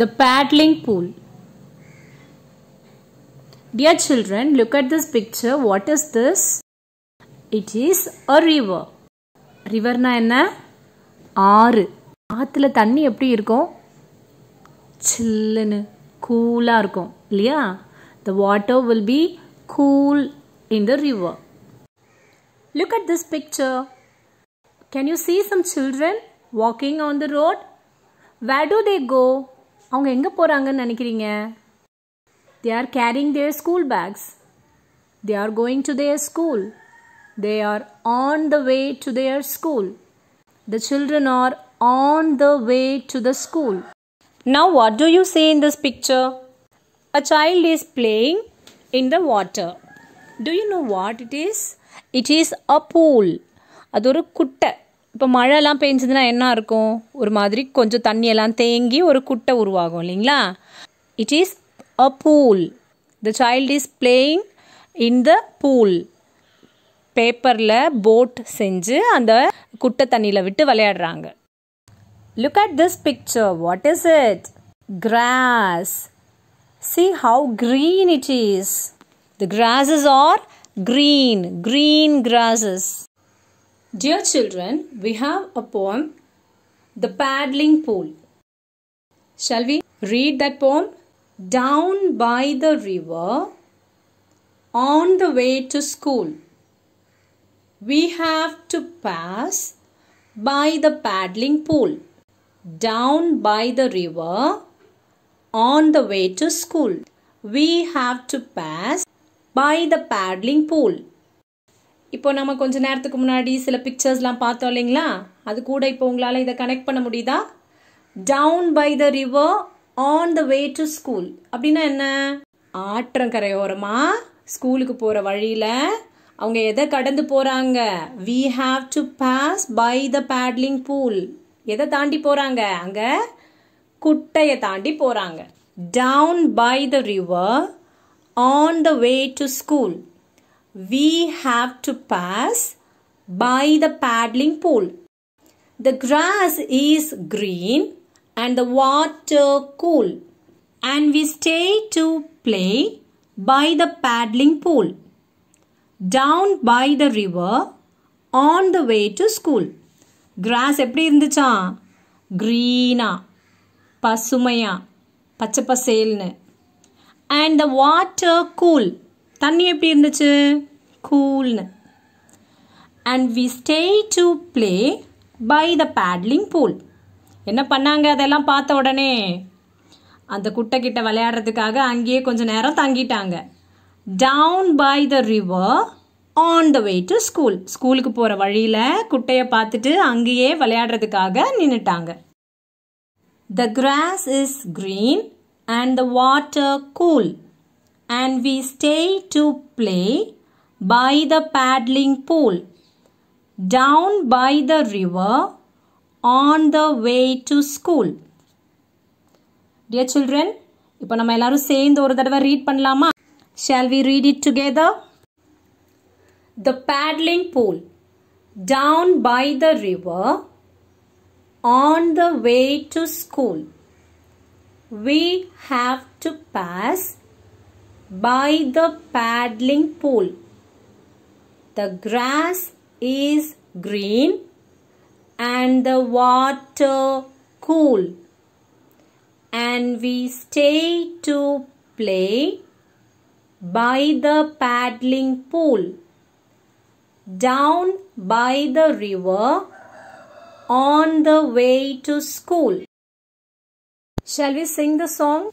the paddling pool dear children look at this picture what is this it is a river river na enna aaru aathula thanni eppadi irukum chillenu cool a irukum the water will be cool in the river look at this picture can you see some children walking on the road where do they go அவங்க எங்கே போகிறாங்கன்னு நினைக்கிறீங்க they are carrying their school bags they are going to their school they are on the way to their school the children are on the way to the school now what do you say in this picture a child is playing in the water. Do you know what it is? It is a pool. அது ஒரு குட்டை இப்போ மழைலாம் பெஞ்சதுன்னா என்ன இருக்கும் ஒரு மாதிரி கொஞ்சம் தண்ணியெல்லாம் தேங்கி ஒரு குட்டை உருவாகும் இல்லைங்களா it is a pool the child is playing in the pool பேப்பரில் போட் செஞ்சு அந்த குட்டை தண்ணியில் விட்டு விளையாடுறாங்க look at this picture what is it grass see how green it is the grasses are green green grasses Dear children, we have a poem, The Paddling Pool. Shall we read that poem? Down by the river, on the way to school, we have to pass by the paddling pool. Down by the river, on the way to school, we have to pass by the paddling pool. இப்போ நம்ம கொஞ்ச நேரத்துக்கு முன்னாடி சில பிக்சர்ஸ்லாம் பார்த்தோம் இல்லைங்களா அது கூட இப்போ உங்களால் இதை கனெக்ட் பண்ண முடியுதா down by the river on the way to school அப்படின்னா என்ன ஆற்றங்கரை ஸ்கூலுக்கு போகிற வழியில் அவங்க எதை கடந்து போகிறாங்க we have to pass by the paddling pool எதை தாண்டி போகிறாங்க அங்கே குட்டையை தாண்டி போகிறாங்க down by the river on the way to school We have to pass by the paddling pool. The grass is green and the water cool. And we stay to play by the paddling pool. Down by the river on the way to school. Grass எப்படி இருந்துச்சா க்ரீனா பசுமையாக பச்சை and the water cool. தண்ணி எப்படி இருந்துச்சு கூல்னு and we stay to play by the paddling pool என்ன பண்ணாங்க அதெல்லாம் பார்த்த உடனே அந்த குட்டை கிட்ட விளையாடுறதுக்காக அங்கேயே கொஞ்சம் நேரம் தங்கிட்டாங்க down by the river on the way to school ஸ்கூலுக்கு போகிற வழியில் குட்டையை பார்த்துட்டு அங்கேயே விளையாடுறதுக்காக நின்றுட்டாங்க the grass is green and the water cool and we stay to play by the paddling pool, down by the river, on the way to school. Dear children, Shall we read it together? The paddling pool, down by the river, on the way to school. We have to pass by the paddling pool. The grass is green and the water cool. And we stay to play by the paddling pool. Down by the river on the way to school. Shall we sing the song?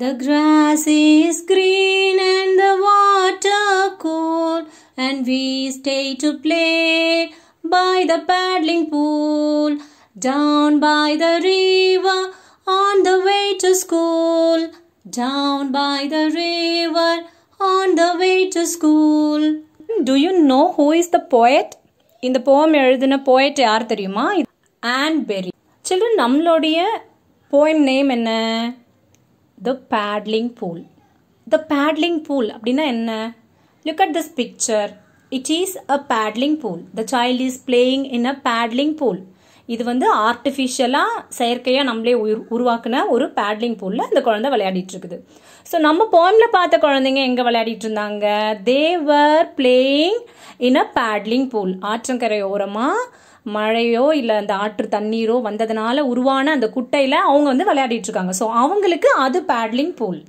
The grass is green and the water cool, and we stay to play by the paddling pool, down by the river on the way to school, down by the river on the way to school. Hmm, do you know who is the poet? In the poem, போய்ட் poet, தெரியுமா Anne Perry children நம்மளுடைய Poem name, என்ன the paddling pool the paddling pool அப்படின்னா என்ன look at this picture it is a paddling pool the child is playing in a paddling pool இது வந்து ஆர்டிஃபிஷியலாக செயற்கையாக நம்மளே உருவாக்குன ஒரு பேட்லிங் பூலில் அந்த குழந்தை விளையாடிட்டு இருக்குது ஸோ நம்ம போயமில் பார்த்த குழந்தைங்க எங்கே விளையாடிட்டு இருந்தாங்க they're playing in a paddling pool ஆற்றங்கரை ஓரமாக மழையோ இல்லை அந்த ஆற்று தண்ணீரோ வந்ததுனால உருவான அந்த குட்டையில் அவங்க வந்து விளையாடிட்டு இருக்காங்க ஸோ அவங்களுக்கு அது பேட்லிங் பூல்